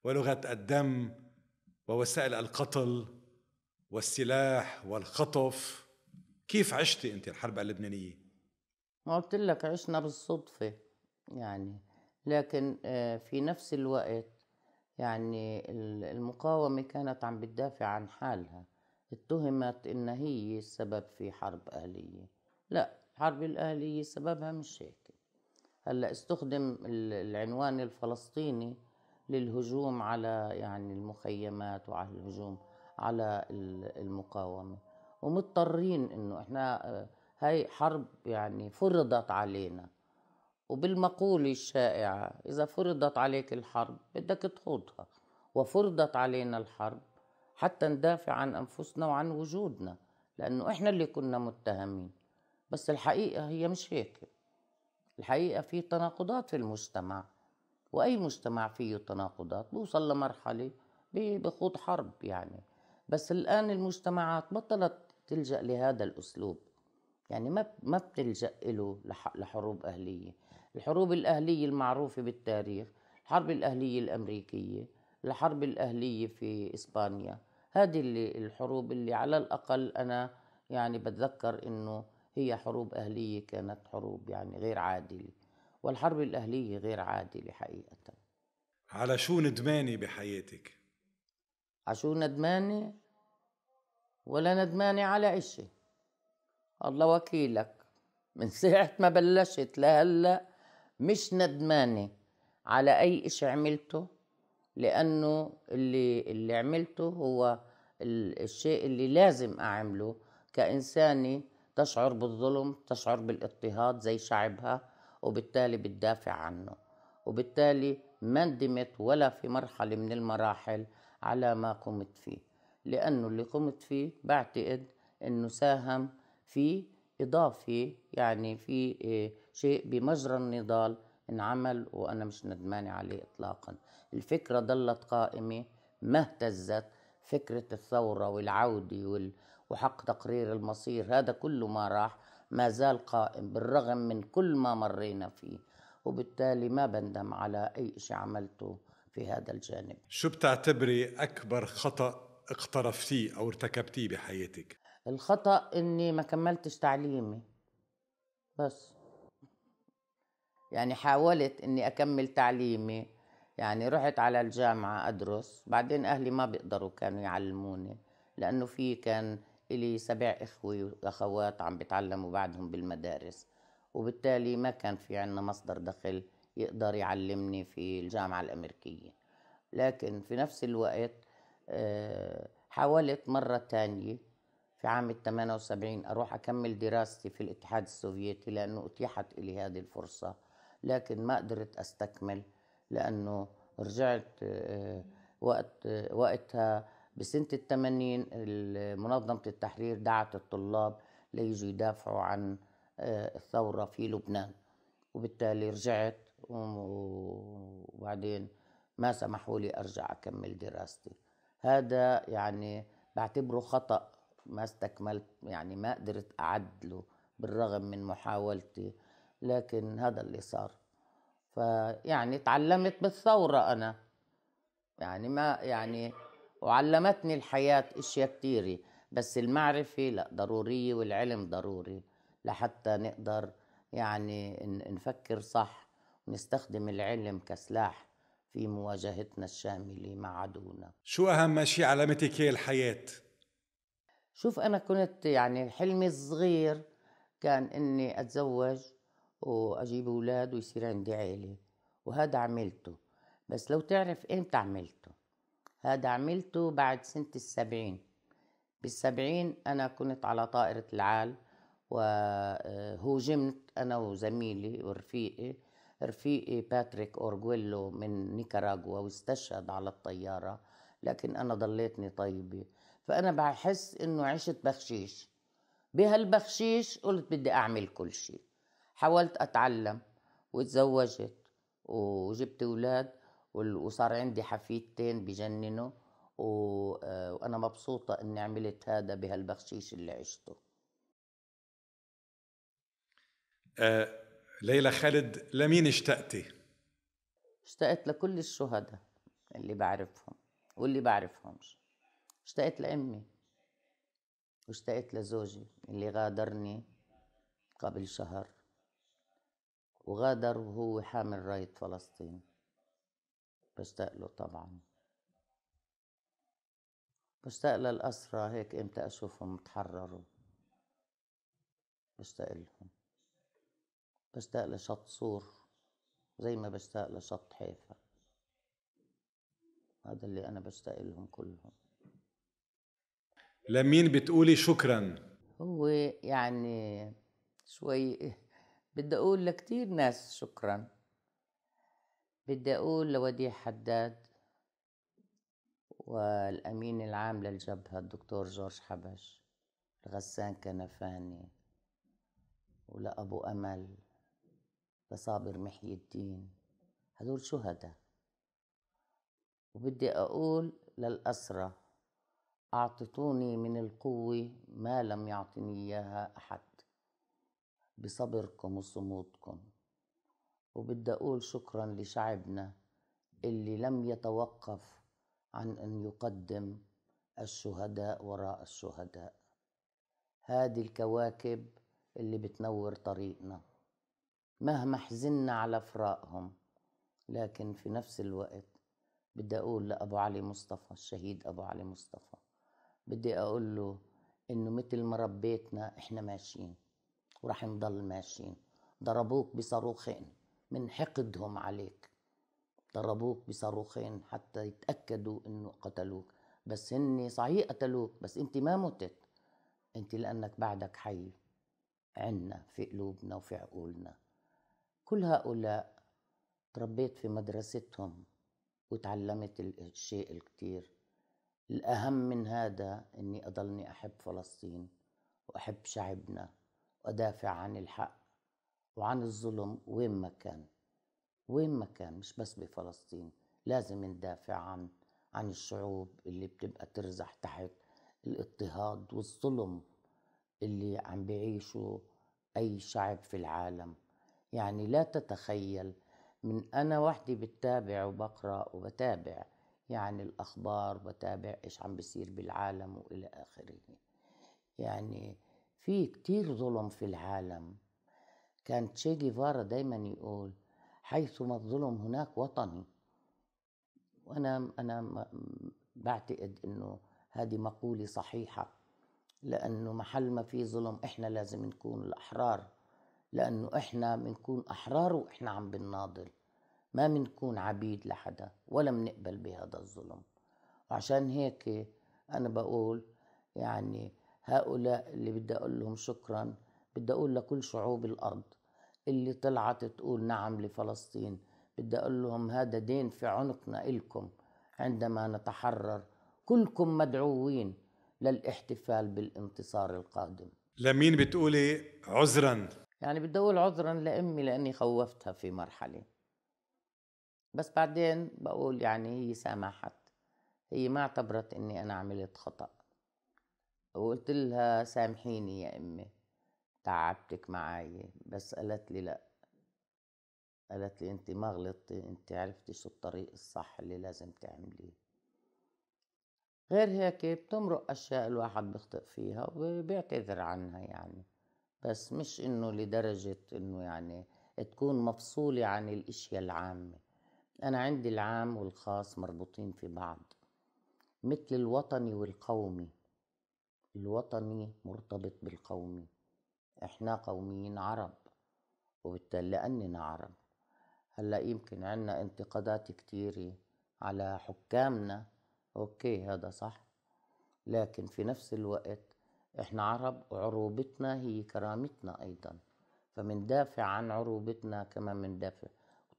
ولغة الدم ووسائل القتل والسلاح والخطف كيف عشتي أنت الحرب اللبنانية؟
ما قلت لك عشنا بالصدفة يعني لكن آه، في نفس الوقت يعني المقاومة كانت عم بتدافع عن حالها اتهمت إن هي السبب في حرب أهلية لا الحرب الأهلية سببها مش هيك هلا استخدم العنوان الفلسطيني للهجوم على يعني المخيمات وعلى الهجوم على المقاومة ومضطرين إنه إحنا آه، هاي حرب يعني فرضت علينا وبالمقولة الشائعة إذا فرضت عليك الحرب بدك تخوضها وفرضت علينا الحرب حتى ندافع عن أنفسنا وعن وجودنا لأنه إحنا اللي كنا متهمين بس الحقيقة هي مش هيك الحقيقة في تناقضات في المجتمع وأي مجتمع فيه تناقضات بوصل لمرحلة بخوض حرب يعني بس الآن المجتمعات بطلت تلجأ لهذا الأسلوب يعني ما ما بتلجأ له لحروب أهلية الحروب الأهلية المعروفة بالتاريخ الحرب الأهلية الأمريكية الحرب الأهلية في إسبانيا هذه اللي الحروب اللي على الأقل أنا يعني بتذكر إنه هي حروب أهلية كانت حروب يعني غير عادلة والحرب الأهلية غير عادلة
حقيقة على شو ندمانة بحياتك؟
على شو ندمانة؟ ولا ندمانة على إشي الله وكيلك من ساعة ما بلشت لهلأ مش ندمانة على أي إشي عملته لأنه اللي اللي عملته هو الشيء اللي لازم أعمله كإنسانة تشعر بالظلم تشعر بالاضطهاد زي شعبها وبالتالي بتدافع عنه وبالتالي ما ندمت ولا في مرحلة من المراحل على ما قمت فيه لأنه اللي قمت فيه بعتقد أنه ساهم في إضافة يعني في إيه، شيء بمجرى النضال انعمل وأنا مش ندمانة عليه إطلاقاً الفكرة ظلت قائمة ما اهتزت فكرة الثورة والعودة وال... وحق تقرير المصير هذا كله ما راح ما زال قائم بالرغم من كل ما مرينا فيه وبالتالي ما بندم على أي شيء عملته في هذا الجانب
شو بتعتبري أكبر خطأ اقترفتيه أو ارتكبتيه بحياتك؟
الخطأ إني ما كملتش تعليمي بس يعني حاولت إني أكمل تعليمي يعني رحت على الجامعة أدرس بعدين أهلي ما بيقدروا كانوا يعلموني لأنه في كان إلي سبع إخوة وأخوات عم بتعلموا بعدهم بالمدارس وبالتالي ما كان في عنا مصدر دخل يقدر يعلمني في الجامعة الأمريكية لكن في نفس الوقت آه، حاولت مرة تانية في عام ال 78 أروح أكمل دراستي في الاتحاد السوفيتي لأنه أتيحت إلي هذه الفرصة لكن ما قدرت أستكمل لأنه رجعت آه، وقت آه، وقتها بسنة الثمانين منظمة التحرير دعت الطلاب ليجوا يدافعوا عن آه، الثورة في لبنان وبالتالي رجعت وبعدين ما سمحوا لي أرجع أكمل دراستي هذا يعني بعتبره خطأ ما استكملت يعني ما قدرت أعدله بالرغم من محاولتي لكن هذا اللي صار فيعني تعلمت بالثورة أنا يعني ما يعني وعلمتني الحياة أشياء كتيرة بس المعرفة لا ضرورية والعلم ضروري لحتى نقدر يعني نفكر صح ونستخدم العلم كسلاح في مواجهتنا الشاملة مع عدونا
شو أهم شيء علمتك الحياة؟
شوف أنا كنت يعني حلمي الصغير كان إني أتزوج واجيب اولاد ويصير عندي عيله وهذا عملته بس لو تعرف امتى عملته هذا عملته بعد سنة السبعين بالسبعين أنا كنت على طائرة العال وهوجمت آه، أنا وزميلي ورفيقي رفيقي باتريك أورجويلو من نيكاراغوا واستشهد على الطيارة لكن أنا ضليتني طيبة فأنا بحس إنه عشت بخشيش بهالبخشيش قلت بدي أعمل كل شيء حاولت أتعلم وتزوجت وجبت أولاد وصار عندي حفيدتين بجننوا آه، وأنا مبسوطة إني عملت هذا بهالبخشيش اللي عشته
أه ليلى خالد لمين اشتقتي؟
اشتقت لكل الشهداء اللي بعرفهم واللي بعرفهمش اشتقت لأمي واشتقت لزوجي اللي غادرني قبل شهر وغادر وهو حامل راية فلسطين بشتاق له طبعا بشتاق للأسرى هيك امتى أشوفهم تحرروا بشتاق لهم بشتاق لشط صور زي ما بشتاق لشط
حيفا هذا اللي أنا بشتاق لهم كلهم لمين بتقولي شكرا
هو يعني شوي بدي أقول لكتير ناس شكرا بدي أقول لوديع حداد والأمين العام للجبهة الدكتور جورج حبش لغسان كنفاني ولأبو أمل لصابر محي الدين هدول شهداء وبدي أقول للأسرة أعطتوني من القوة ما لم يعطني إياها أحد بصبركم وصمودكم وبدي أقول شكرا لشعبنا اللي لم يتوقف عن أن يقدم الشهداء وراء الشهداء هذه الكواكب اللي بتنور طريقنا مهما حزنا على فراقهم لكن في نفس الوقت بدي أقول لأبو علي مصطفى الشهيد أبو علي مصطفى بدي أقول له إنه مثل ما ربيتنا إحنا ماشيين وراح نضل ماشيين ضربوك بصاروخين من حقدهم عليك ضربوك بصاروخين حتى يتأكدوا انه قتلوك بس هن صحيح قتلوك بس انت ما متت انت لانك بعدك حي عنا في قلوبنا وفي عقولنا كل هؤلاء تربيت في مدرستهم وتعلمت الشيء الكتير الأهم من هذا أني أضلني أحب فلسطين وأحب شعبنا وأدافع عن الحق وعن الظلم وين ما كان وين ما كان مش بس بفلسطين لازم ندافع عن عن الشعوب اللي بتبقى ترزح تحت الاضطهاد والظلم اللي عم بيعيشوا أي شعب في العالم يعني لا تتخيل من أنا وحدي بتابع وبقرأ وبتابع يعني الأخبار بتابع إيش عم بيصير بالعالم وإلى آخره يعني في كتير ظلم في العالم كان تشي جيفارا دايما يقول حيثما الظلم هناك وطني وأنا أنا بعتقد إنه هذه مقولة صحيحة لأنه محل ما في ظلم إحنا لازم نكون الأحرار لأنه إحنا بنكون أحرار وإحنا عم بنناضل ما بنكون عبيد لحدا ولا بنقبل بهذا الظلم وعشان هيك أنا بقول يعني هؤلاء اللي بدي أقول لهم شكرا بدي أقول لكل شعوب الأرض اللي طلعت تقول نعم لفلسطين بدي أقول لهم هذا دين في عنقنا إلكم عندما نتحرر كلكم مدعوين للاحتفال بالانتصار القادم
لمين بتقولي عذرا؟
يعني بدي أقول عذرا لأمي لأني خوفتها في مرحلة بس بعدين بقول يعني هي سامحت هي ما اعتبرت أني أنا عملت خطأ وقلت لها سامحيني يا امي تعبتك معايا بس قالت لي لا قالت لي انت ما غلطتي انت عرفتي شو الطريق الصح اللي لازم تعمليه غير هيك بتمرق اشياء الواحد بيخطئ فيها وبيعتذر عنها يعني بس مش انه لدرجة انه يعني تكون مفصولة عن الاشياء العامة انا عندي العام والخاص مربوطين في بعض مثل الوطني والقومي الوطني مرتبط بالقومي احنا قوميين عرب وبالتالي لأننا عرب هلا يمكن عنا انتقادات كتيرة على حكامنا اوكي هذا صح لكن في نفس الوقت احنا عرب وعروبتنا هي كرامتنا ايضا دافع عن عروبتنا كما دافع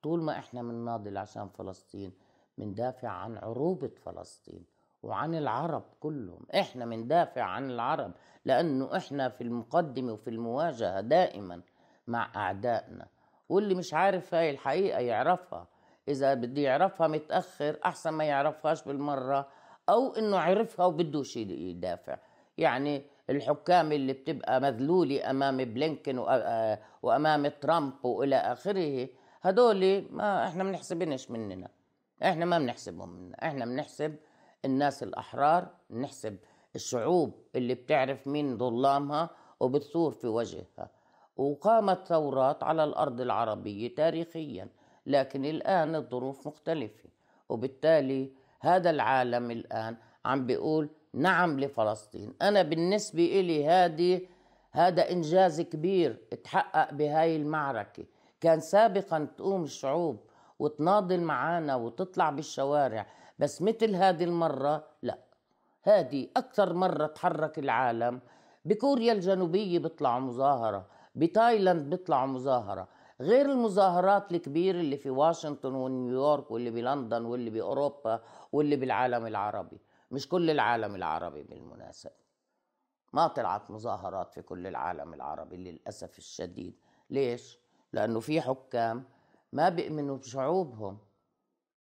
طول ما احنا بنناضل عشان فلسطين دافع عن عروبة فلسطين وعن العرب كلهم احنا مندافع عن العرب لانه احنا في المقدمه وفي المواجهه دائما مع اعدائنا واللي مش عارف هاي الحقيقه يعرفها اذا بده يعرفها متاخر احسن ما يعرفهاش بالمره او انه عرفها وبدوش يدافع يعني الحكام اللي بتبقى مذلولة أمام بلينكن آه، وأمام ترامب وإلى آخره هدول ما إحنا بنحسبنش مننا إحنا ما بنحسبهم مننا إحنا بنحسب الناس الأحرار نحسب الشعوب اللي بتعرف مين ظلامها وبتثور في وجهها وقامت ثورات على الأرض العربية تاريخيا لكن الآن الظروف مختلفة وبالتالي هذا العالم الآن عم بيقول نعم لفلسطين أنا بالنسبة إلي هذه هذا إنجاز كبير تحقق بهاي المعركة كان سابقا تقوم الشعوب وتناضل معانا وتطلع بالشوارع بس مثل هذه المرة لا هذه أكثر مرة تحرك العالم بكوريا الجنوبية بيطلعوا مظاهرة بتايلاند بيطلعوا مظاهرة غير المظاهرات الكبيرة اللي في واشنطن ونيويورك واللي بلندن واللي بأوروبا واللي بالعالم العربي مش كل العالم العربي بالمناسبة ما طلعت مظاهرات في كل العالم العربي للأسف الشديد ليش؟ لأنه في حكام ما بيؤمنوا بشعوبهم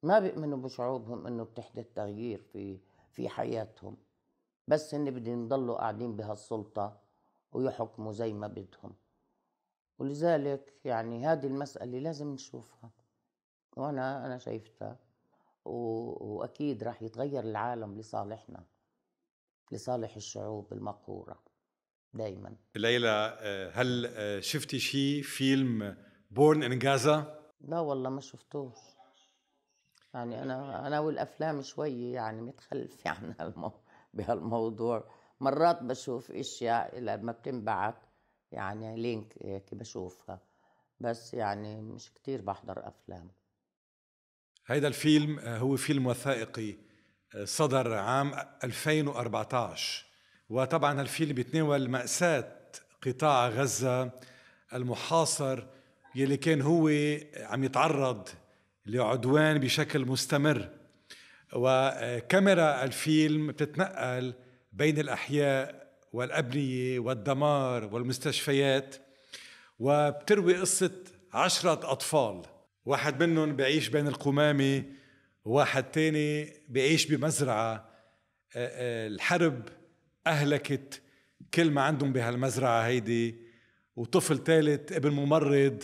ما بيؤمنوا بشعوبهم انه بتحدث تغيير في في حياتهم بس هن بدهم يضلوا قاعدين بهالسلطة ويحكموا زي ما بدهم ولذلك يعني هذه المسألة لازم نشوفها وأنا أنا شايفتها و... وأكيد راح يتغير العالم لصالحنا لصالح الشعوب المقهورة دايما
ليلى هل شفتي شيء فيلم بورن ان غازا؟
لا والله ما شفتوش يعني انا انا والافلام شوي يعني متخلف (laughs) عن هالمو... بهالموضوع مرات بشوف اشياء لما بتنبعث يعني لينك هيك بشوفها بس يعني مش كتير بحضر افلام
هيدا الفيلم آه، هو فيلم وثائقي آه، صدر عام 2014 وطبعا الفيلم بيتناول مأساة قطاع غزة المحاصر يلي كان هو عم يتعرض لعدوان بشكل مستمر وكاميرا الفيلم بتتنقل بين الأحياء والأبنية والدمار والمستشفيات وبتروي قصة عشرة أطفال واحد منهم بعيش بين القمامة واحد تاني بعيش بمزرعة الحرب أهلكت كل ما عندهم بهالمزرعة هيدي وطفل ثالث ابن ممرض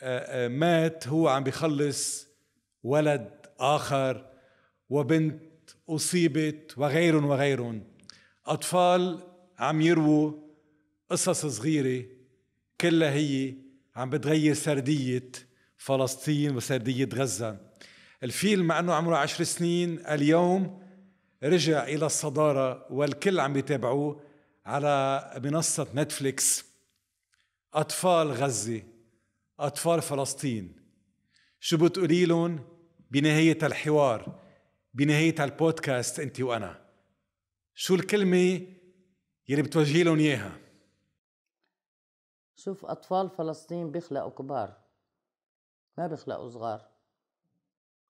آه، آه، مات هو عم بيخلص ولد آخر وبنت أصيبت وغير وغير أطفال عم يرووا قصص صغيرة كلها هي عم بتغير سردية فلسطين وسردية غزة الفيلم مع أنه عمره عشر سنين اليوم رجع إلى الصدارة والكل عم يتابعوه على منصة نتفليكس أطفال غزة أطفال فلسطين شو بتقولي لهم بنهاية الحوار بنهاية البودكاست أنت وأنا شو الكلمة يلي بتوجهي لهم إياها شوف
أطفال فلسطين بيخلقوا كبار ما بيخلقوا صغار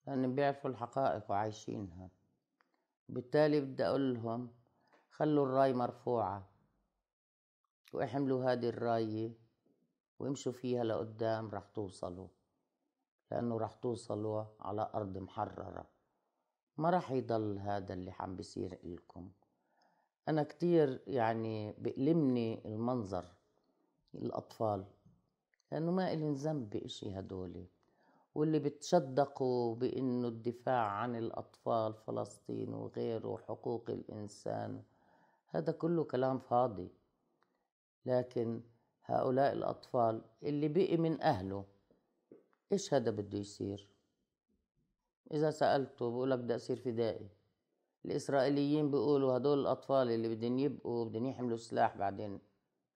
لأنهم بيعرفوا الحقائق وعايشينها بالتالي بدي أقول لهم خلوا الراي مرفوعة واحملوا هذه الراية وامشوا فيها لقدام رح توصلوا لأنه رح توصلوا على أرض محررة ما رح يضل هذا اللي عم بيصير إلكم أنا كتير يعني بألمني المنظر الأطفال لأنه ما إلن ذنب بإشي هدول واللي بتشدقوا بإنه الدفاع عن الأطفال فلسطين وغيره وحقوق الإنسان هذا كله كلام فاضي لكن هؤلاء الأطفال اللي بقي من أهله إيش هذا بده يصير إذا سألته بقولك بدي أصير فدائي الإسرائيليين بيقولوا هدول الأطفال اللي بدهم يبقوا بدهم يحملوا سلاح بعدين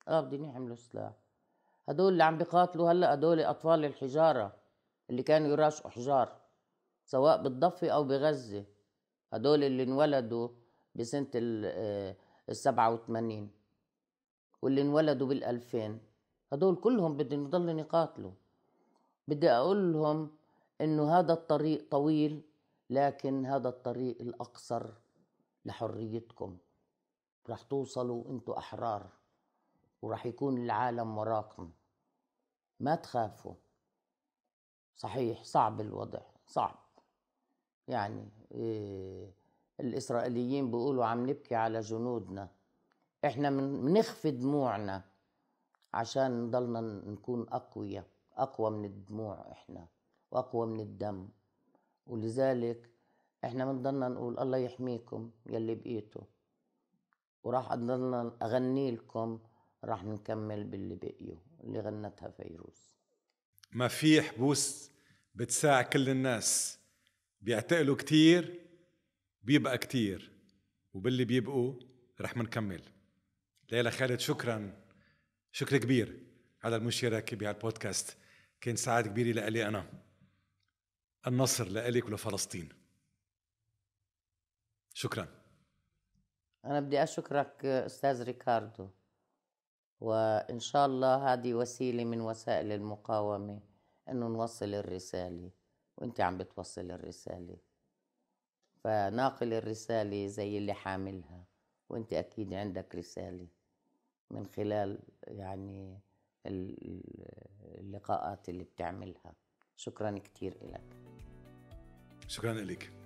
آه بدهم يحملوا سلاح هدول اللي عم بيقاتلوا هلا هدول أطفال الحجارة اللي كانوا يراشقوا حجار سواء بالضفة أو بغزة هدول اللي انولدوا بسنة آه، السبعة وثمانين واللي انولدوا بالألفين هدول كلهم بدهم يضلوا يقاتلوا بدي أقول لهم إنه هذا الطريق طويل لكن هذا الطريق الأقصر لحريتكم رح توصلوا أنتوا أحرار ورح يكون العالم وراكم ما تخافوا صحيح صعب الوضع صعب يعني إيه الإسرائيليين بيقولوا عم نبكي على جنودنا احنا بنخفي دموعنا عشان نضلنا نكون اقوياء اقوى من الدموع احنا واقوى من الدم ولذلك احنا بنضلنا نقول الله يحميكم يلي بقيتوا وراح اضلنا اغني لكم راح نكمل باللي بقيوا اللي
غنتها فيروز ما في حبوس بتساع كل الناس بيعتقلوا كتير بيبقى كتير وباللي بيبقوا رح منكمل ليلى خالد شكرا شكر كبير على المشاركة بهالبودكاست كان سعادة كبيرة لإلي أنا النصر لإلك ولفلسطين شكرا
أنا بدي أشكرك أستاذ ريكاردو وإن شاء الله هذه وسيلة من وسائل المقاومة إنه نوصل الرسالة وإنت عم بتوصل الرسالة فناقل الرسالة زي اللي حاملها وإنت أكيد عندك رسالة من خلال يعني اللقاءات اللي بتعملها شكرا كثير لك
شكرا لك